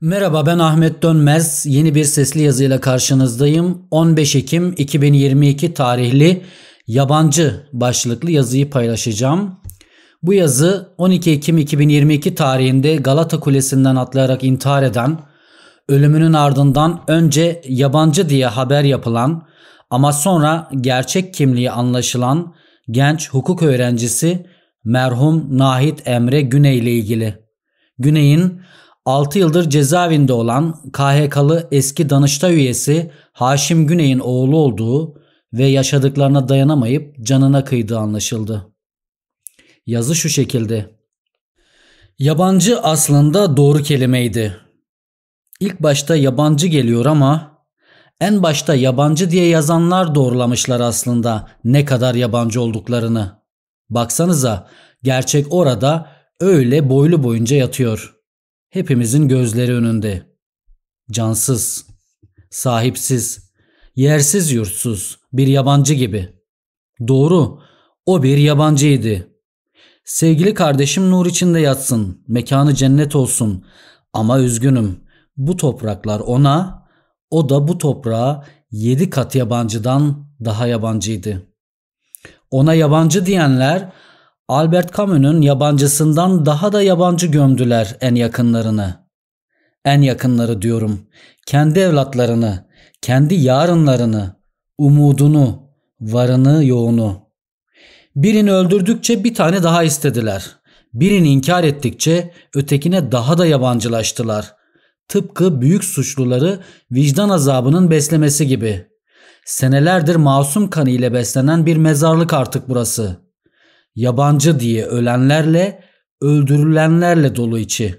Merhaba ben Ahmet Dönmez. Yeni bir sesli yazıyla karşınızdayım. 15 Ekim 2022 tarihli yabancı başlıklı yazıyı paylaşacağım. Bu yazı 12 Ekim 2022 tarihinde Galata Kulesi'nden atlayarak intihar eden, ölümünün ardından önce yabancı diye haber yapılan ama sonra gerçek kimliği anlaşılan genç hukuk öğrencisi merhum Nahit Emre Güney ile ilgili. Güney'in 6 yıldır cezaevinde olan KHK'lı eski danışta üyesi Haşim Güney'in oğlu olduğu ve yaşadıklarına dayanamayıp canına kıydığı anlaşıldı. Yazı şu şekilde. Yabancı aslında doğru kelimeydi. İlk başta yabancı geliyor ama en başta yabancı diye yazanlar doğrulamışlar aslında ne kadar yabancı olduklarını. Baksanıza gerçek orada öyle boylu boyunca yatıyor.'' hepimizin gözleri önünde. Cansız, sahipsiz, yersiz yurtsuz, bir yabancı gibi. Doğru, o bir yabancıydı. Sevgili kardeşim nur içinde yatsın, mekanı cennet olsun. Ama üzgünüm, bu topraklar ona, o da bu toprağa yedi kat yabancıdan daha yabancıydı. Ona yabancı diyenler Albert Camus'un yabancısından daha da yabancı gömdüler en yakınlarını. En yakınları diyorum. Kendi evlatlarını, kendi yarınlarını, umudunu, varını, yoğunu. Birini öldürdükçe bir tane daha istediler. Birini inkar ettikçe ötekine daha da yabancılaştılar. Tıpkı büyük suçluları vicdan azabının beslemesi gibi. Senelerdir masum kanı ile beslenen bir mezarlık artık burası.'' yabancı diye ölenlerle öldürülenlerle dolu içi.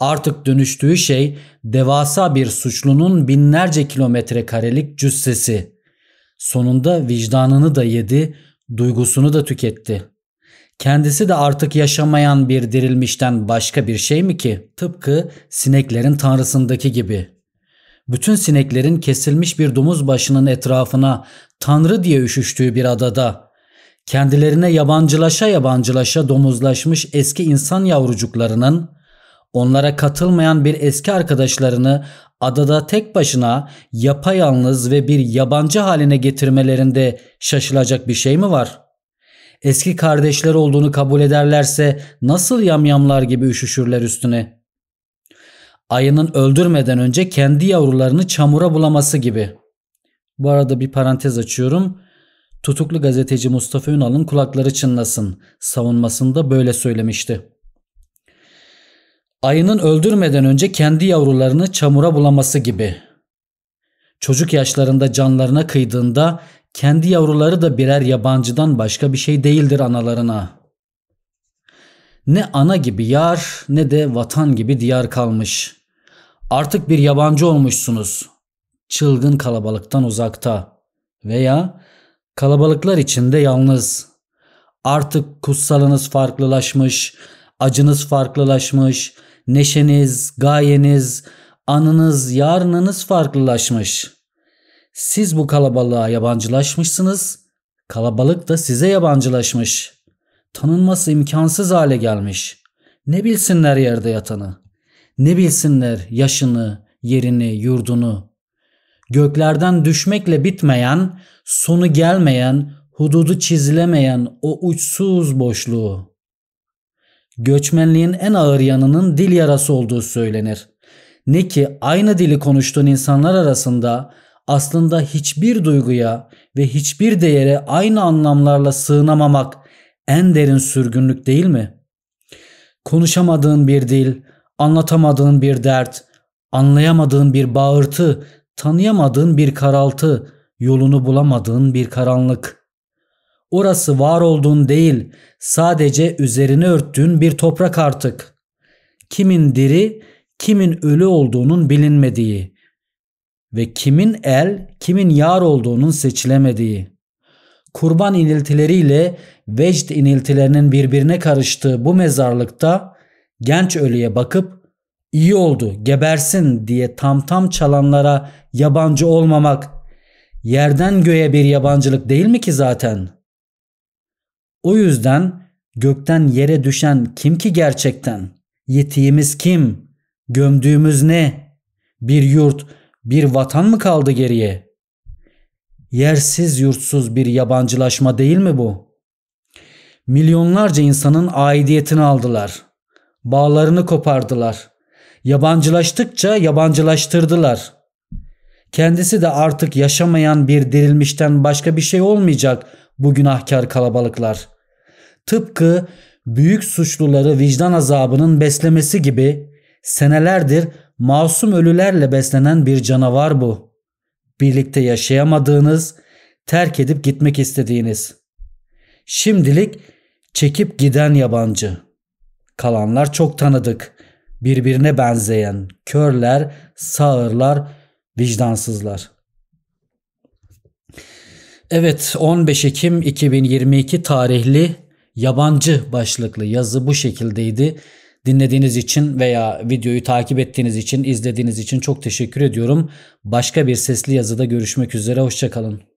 Artık dönüştüğü şey devasa bir suçlunun binlerce kilometre karelik cüssesi. Sonunda vicdanını da yedi, duygusunu da tüketti. Kendisi de artık yaşamayan bir dirilmişten başka bir şey mi ki? Tıpkı sineklerin tanrısındaki gibi. Bütün sineklerin kesilmiş bir domuz başının etrafına tanrı diye üşüştüğü bir adada kendilerine yabancılaşa yabancılaşa domuzlaşmış eski insan yavrucuklarının onlara katılmayan bir eski arkadaşlarını adada tek başına yapayalnız ve bir yabancı haline getirmelerinde şaşılacak bir şey mi var? Eski kardeşler olduğunu kabul ederlerse nasıl yamyamlar gibi üşüşürler üstüne? Ayının öldürmeden önce kendi yavrularını çamura bulaması gibi. Bu arada bir parantez açıyorum. Tutuklu gazeteci Mustafa Ünal'ın kulakları çınlasın savunmasında böyle söylemişti. Ayının öldürmeden önce kendi yavrularını çamura bulaması gibi. Çocuk yaşlarında canlarına kıydığında kendi yavruları da birer yabancıdan başka bir şey değildir analarına. Ne ana gibi yar ne de vatan gibi diyar kalmış. Artık bir yabancı olmuşsunuz. Çılgın kalabalıktan uzakta veya Kalabalıklar içinde yalnız. Artık kutsalınız farklılaşmış, acınız farklılaşmış, neşeniz, gayeniz, anınız, yarınınız farklılaşmış. Siz bu kalabalığa yabancılaşmışsınız, kalabalık da size yabancılaşmış. Tanınması imkansız hale gelmiş. Ne bilsinler yerde yatanı? Ne bilsinler yaşını, yerini, yurdunu, göklerden düşmekle bitmeyen, sonu gelmeyen, hududu çizilemeyen o uçsuz boşluğu. Göçmenliğin en ağır yanının dil yarası olduğu söylenir. Ne ki aynı dili konuştuğun insanlar arasında aslında hiçbir duyguya ve hiçbir değere aynı anlamlarla sığınamamak en derin sürgünlük değil mi? Konuşamadığın bir dil, anlatamadığın bir dert, anlayamadığın bir bağırtı tanıyamadığın bir karaltı, yolunu bulamadığın bir karanlık. Orası var olduğun değil, sadece üzerine örttüğün bir toprak artık. Kimin diri, kimin ölü olduğunun bilinmediği ve kimin el, kimin yar olduğunun seçilemediği. Kurban iniltileriyle vecd iniltilerinin birbirine karıştığı bu mezarlıkta genç ölüye bakıp İyi oldu gebersin diye tam tam çalanlara yabancı olmamak yerden göğe bir yabancılık değil mi ki zaten? O yüzden gökten yere düşen kim ki gerçekten? Yetiğimiz kim? Gömdüğümüz ne? Bir yurt, bir vatan mı kaldı geriye? Yersiz yurtsuz bir yabancılaşma değil mi bu? Milyonlarca insanın aidiyetini aldılar. Bağlarını kopardılar.'' Yabancılaştıkça yabancılaştırdılar. Kendisi de artık yaşamayan bir dirilmişten başka bir şey olmayacak bu günahkar kalabalıklar. Tıpkı büyük suçluları vicdan azabının beslemesi gibi senelerdir masum ölülerle beslenen bir canavar bu. Birlikte yaşayamadığınız, terk edip gitmek istediğiniz. Şimdilik çekip giden yabancı. Kalanlar çok tanıdık birbirine benzeyen körler, sağırlar, vicdansızlar. Evet 15 Ekim 2022 tarihli yabancı başlıklı yazı bu şekildeydi. Dinlediğiniz için veya videoyu takip ettiğiniz için, izlediğiniz için çok teşekkür ediyorum. Başka bir sesli yazıda görüşmek üzere, hoşçakalın.